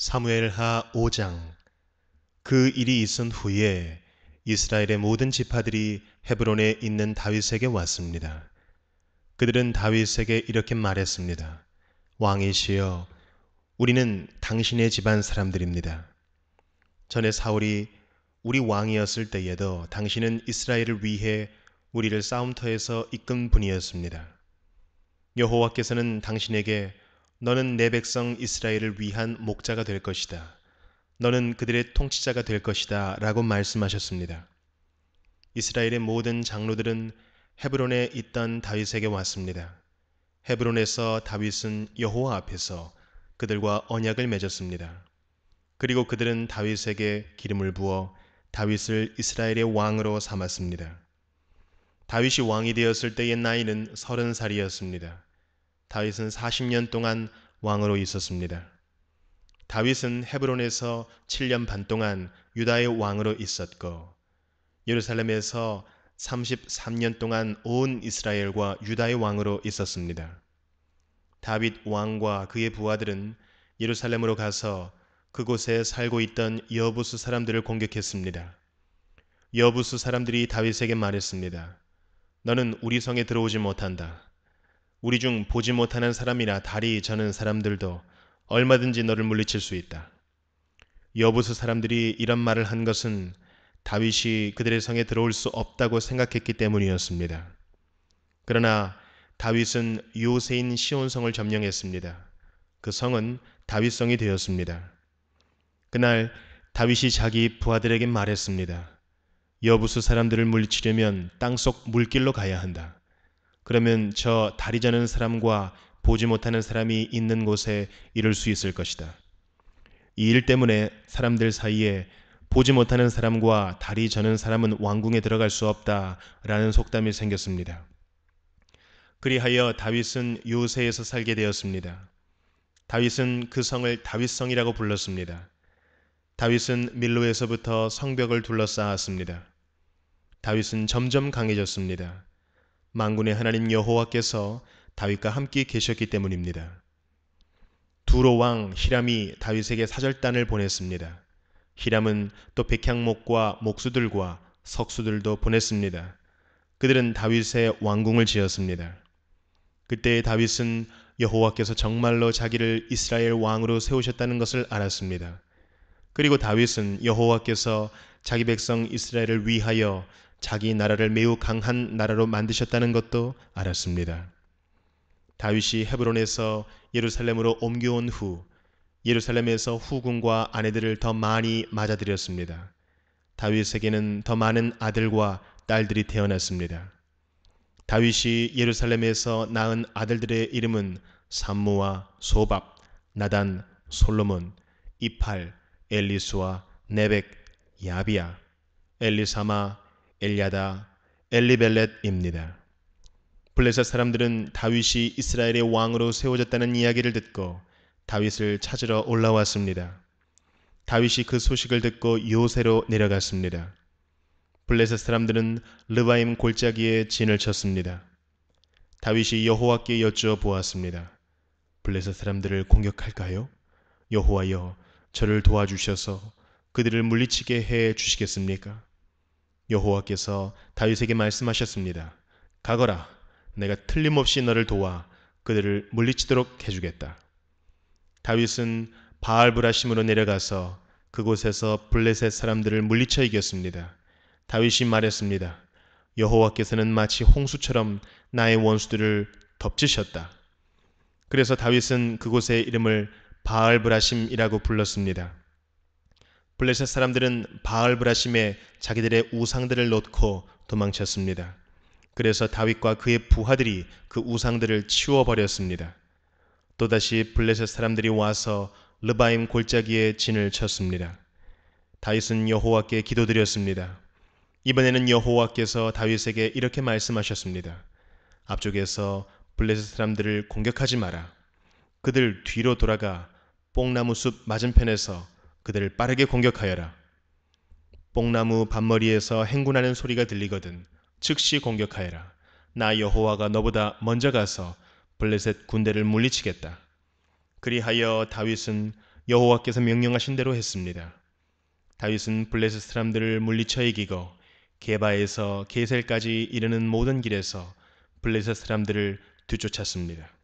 사무엘하 5장 그 일이 있은 후에 이스라엘의 모든 지파들이 헤브론에 있는 다윗에게 왔습니다. 그들은 다윗에게 이렇게 말했습니다. 왕이시여 우리는 당신의 집안 사람들입니다. 전에 사울이 우리 왕이었을 때에도 당신은 이스라엘을 위해 우리를 싸움터에서 이끈 분이었습니다. 여호와께서는 당신에게 너는 내 백성 이스라엘을 위한 목자가 될 것이다. 너는 그들의 통치자가 될 것이다. 라고 말씀하셨습니다. 이스라엘의 모든 장로들은 헤브론에 있던 다윗에게 왔습니다. 헤브론에서 다윗은 여호와 앞에서 그들과 언약을 맺었습니다. 그리고 그들은 다윗에게 기름을 부어 다윗을 이스라엘의 왕으로 삼았습니다. 다윗이 왕이 되었을 때의 나이는 서른 살이었습니다. 다윗은 40년 동안 왕으로 있었습니다. 다윗은 헤브론에서 7년 반 동안 유다의 왕으로 있었고 예루살렘에서 33년 동안 온 이스라엘과 유다의 왕으로 있었습니다. 다윗 왕과 그의 부하들은 예루살렘으로 가서 그곳에 살고 있던 여부수 사람들을 공격했습니다. 여부수 사람들이 다윗에게 말했습니다. 너는 우리 성에 들어오지 못한다. 우리 중 보지 못하는 사람이나 다리 저는 사람들도 얼마든지 너를 물리칠 수 있다. 여부수 사람들이 이런 말을 한 것은 다윗이 그들의 성에 들어올 수 없다고 생각했기 때문이었습니다. 그러나 다윗은 요새인 시온성을 점령했습니다. 그 성은 다윗성이 되었습니다. 그날 다윗이 자기 부하들에게 말했습니다. 여부수 사람들을 물리치려면 땅속 물길로 가야 한다. 그러면 저 다리 자는 사람과 보지 못하는 사람이 있는 곳에 이를 수 있을 것이다. 이 일 때문에 사람들 사이에 보지 못하는 사람과 다리 저는 사람은 왕궁에 들어갈 수 없다 라는 속담이 생겼습니다. 그리하여 다윗은 요새에서 살게 되었습니다. 다윗은 그 성을 다윗성이라고 불렀습니다. 다윗은 밀로에서부터 성벽을 둘러싸았습니다. 다윗은 점점 강해졌습니다. 망군의 하나님 여호와께서 다윗과 함께 계셨기 때문입니다. 두로 왕 히람이 다윗에게 사절단을 보냈습니다. 히람은 또 백향목과 목수들과 석수들도 보냈습니다. 그들은 다윗의 왕궁을 지었습니다. 그때 다윗은 여호와께서 정말로 자기를 이스라엘 왕으로 세우셨다는 것을 알았습니다. 그리고 다윗은 여호와께서 자기 백성 이스라엘을 위하여 자기 나라를 매우 강한 나라로 만드셨다는 것도 알았습니다. 다윗이 헤브론에서 예루살렘으로 옮겨온 후 예루살렘에서 후궁과 아내들을 더 많이 맞아들였습니다. 다윗에게는 더 많은 아들과 딸들이 태어났습니다. 다윗이 예루살렘에서 낳은 아들들의 이름은 산무와 소밥, 나단, 솔로몬, 이팔, 엘리수와 네벡, 야비야, 엘리사마, 엘리아다 엘리벨렛입니다. 블레셋 사람들은 다윗이 이스라엘의 왕으로 세워졌다는 이야기를 듣고 다윗을 찾으러 올라왔습니다. 다윗이 그 소식을 듣고 요새로 내려갔습니다. 블레셋 사람들은 르바임 골짜기에 진을 쳤습니다. 다윗이 여호와께 여쭈어보았습니다. 블레셋 사람들을 공격할까요? 여호와여 저를 도와주셔서 그들을 물리치게 해 주시겠습니까? 여호와께서 다윗에게 말씀하셨습니다. 가거라 내가 틀림없이 너를 도와 그들을 물리치도록 해주겠다. 다윗은 바알브라심으로 내려가서 그곳에서 블레셋 사람들을 물리쳐 이겼습니다. 다윗이 말했습니다. 여호와께서는 마치 홍수처럼 나의 원수들을 덮치셨다. 그래서 다윗은 그곳의 이름을 바알브라심이라고 불렀습니다. 블레셋 사람들은 바알 브라심에 자기들의 우상들을 놓고 도망쳤습니다. 그래서 다윗과 그의 부하들이 그 우상들을 치워버렸습니다. 또다시 블레셋 사람들이 와서 르바임 골짜기에 진을 쳤습니다. 다윗은 여호와께 기도드렸습니다. 이번에는 여호와께서 다윗에게 이렇게 말씀하셨습니다. 앞쪽에서 블레셋 사람들을 공격하지 마라. 그들 뒤로 돌아가 뽕나무 숲 맞은편에서 그들을 빠르게 공격하여라. 뽕나무 밤머리에서 행군하는 소리가 들리거든 즉시 공격하여라. 나 여호와가 너보다 먼저 가서 블레셋 군대를 물리치겠다. 그리하여 다윗은 여호와께서 명령하신 대로 했습니다. 다윗은 블레셋 사람들을 물리쳐 이기고 개바에서개셀까지 이르는 모든 길에서 블레셋 사람들을 뒤쫓았습니다.